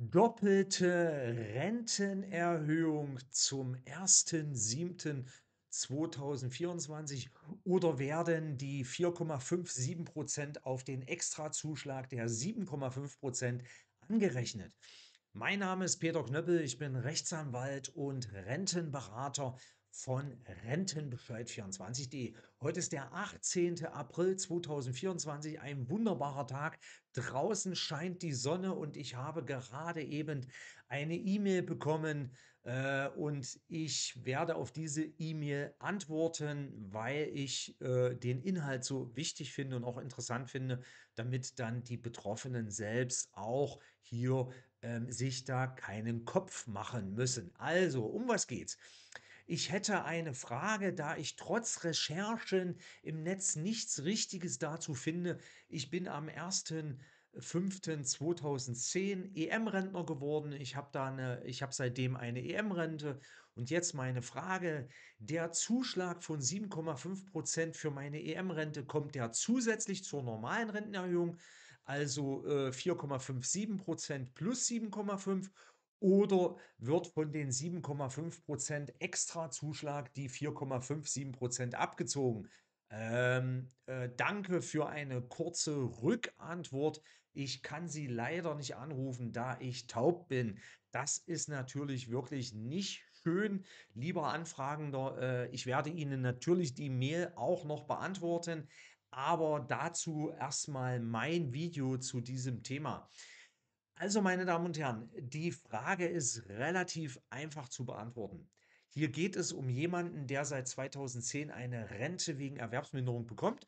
Doppelte Rentenerhöhung zum 1.7.2024 oder werden die 4,57 Prozent auf den Extrazuschlag der 7,5 Prozent angerechnet? Mein Name ist Peter Knöppel, ich bin Rechtsanwalt und Rentenberater von Rentenbescheid24.de. Heute ist der 18. April 2024, ein wunderbarer Tag. Draußen scheint die Sonne und ich habe gerade eben eine E-Mail bekommen äh, und ich werde auf diese E-Mail antworten, weil ich äh, den Inhalt so wichtig finde und auch interessant finde, damit dann die Betroffenen selbst auch hier äh, sich da keinen Kopf machen müssen. Also, um was geht's? Ich hätte eine Frage, da ich trotz Recherchen im Netz nichts Richtiges dazu finde. Ich bin am 1.5.2010 EM-Rentner geworden. Ich habe da eine, ich habe seitdem eine EM-Rente. Und jetzt meine Frage: Der Zuschlag von 7,5 Prozent für meine EM-Rente kommt ja zusätzlich zur normalen Rentenerhöhung, also äh, 4,57 Prozent plus 7,5 oder wird von den 7,5% extra Zuschlag die 4,57% abgezogen? Ähm, äh, danke für eine kurze Rückantwort. Ich kann Sie leider nicht anrufen, da ich taub bin. Das ist natürlich wirklich nicht schön. Lieber Anfragender, äh, ich werde Ihnen natürlich die Mail auch noch beantworten. Aber dazu erstmal mein Video zu diesem Thema. Also, meine Damen und Herren, die Frage ist relativ einfach zu beantworten. Hier geht es um jemanden, der seit 2010 eine Rente wegen Erwerbsminderung bekommt.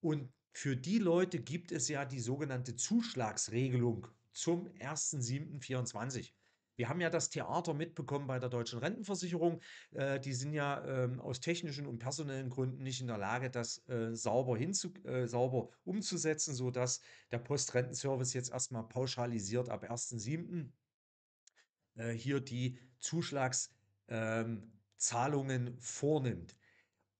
Und für die Leute gibt es ja die sogenannte Zuschlagsregelung zum 1.7.24. Wir haben ja das Theater mitbekommen bei der deutschen Rentenversicherung. Äh, die sind ja äh, aus technischen und personellen Gründen nicht in der Lage, das äh, sauber, hinzu, äh, sauber umzusetzen, sodass der Postrentenservice jetzt erstmal pauschalisiert ab 1.7. Äh, hier die Zuschlagszahlungen ähm, vornimmt.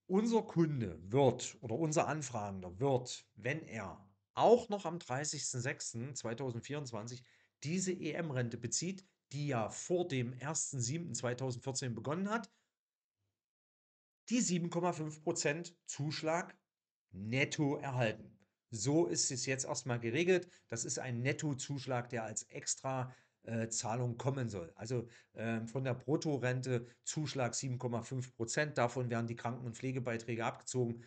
Unser Kunde wird oder unser Anfragender wird, wenn er auch noch am 30.06.2024 diese EM-Rente bezieht, die ja vor dem 1.7.2014 begonnen hat, die 7,5% Zuschlag netto erhalten. So ist es jetzt erstmal geregelt. Das ist ein Nettozuschlag, der als extra äh, Zahlung kommen soll. Also ähm, von der Bruttorente Zuschlag 7,5 Davon werden die Kranken- und Pflegebeiträge abgezogen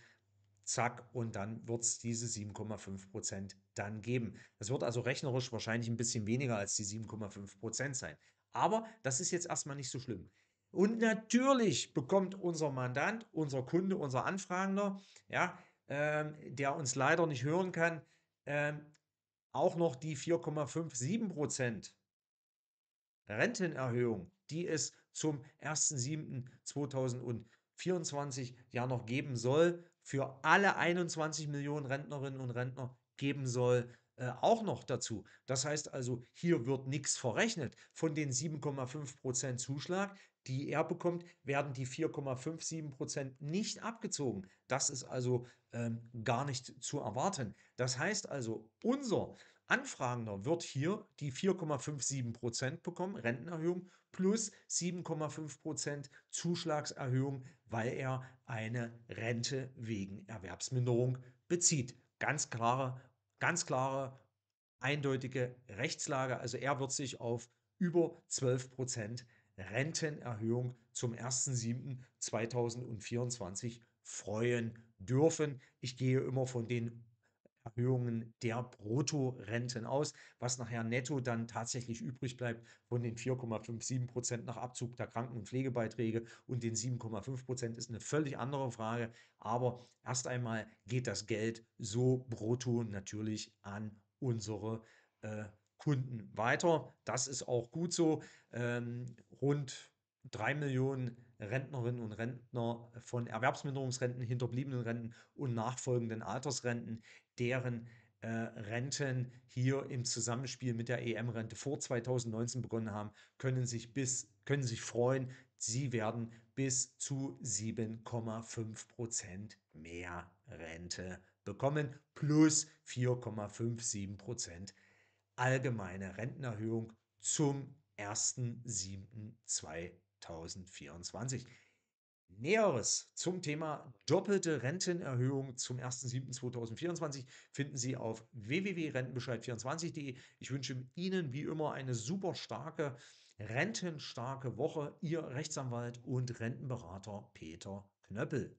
zack, und dann wird es diese 7,5 Prozent dann geben. Das wird also rechnerisch wahrscheinlich ein bisschen weniger als die 7,5 Prozent sein. Aber das ist jetzt erstmal nicht so schlimm. Und natürlich bekommt unser Mandant, unser Kunde, unser Anfragender, ja, ähm, der uns leider nicht hören kann, ähm, auch noch die 4,57 Prozent Rentenerhöhung, die es zum 1.7.2024 ja noch geben soll für alle 21 Millionen Rentnerinnen und Rentner geben soll, äh, auch noch dazu. Das heißt also, hier wird nichts verrechnet. Von den 7,5% Zuschlag, die er bekommt, werden die 4,57% nicht abgezogen. Das ist also ähm, gar nicht zu erwarten. Das heißt also, unser Anfragender wird hier die 4,57% bekommen, Rentenerhöhung, plus 7,5% Zuschlagserhöhung, weil er eine Rente wegen Erwerbsminderung bezieht. Ganz klare ganz klare, eindeutige Rechtslage. Also er wird sich auf über 12 Prozent Rentenerhöhung zum 1.7.2024 freuen dürfen. Ich gehe immer von den Erhöhungen der Bruttorenten aus, was nachher netto dann tatsächlich übrig bleibt von den 4,57 Prozent nach Abzug der Kranken- und Pflegebeiträge und den 7,5 Prozent ist eine völlig andere Frage. Aber erst einmal geht das Geld so brutto natürlich an unsere äh, Kunden weiter. Das ist auch gut so. Ähm, rund drei Millionen Rentnerinnen und Rentner von Erwerbsminderungsrenten, hinterbliebenen Renten und nachfolgenden Altersrenten deren äh, Renten hier im Zusammenspiel mit der EM-Rente vor 2019 begonnen haben, können sich, bis, können sich freuen, sie werden bis zu 7,5 Prozent mehr Rente bekommen, plus 4,57 Prozent allgemeine Rentenerhöhung zum 1.7.2024. Näheres zum Thema doppelte Rentenerhöhung zum 1.7.2024 finden Sie auf www.rentenbescheid24.de. Ich wünsche Ihnen wie immer eine super starke, rentenstarke Woche. Ihr Rechtsanwalt und Rentenberater Peter Knöppel.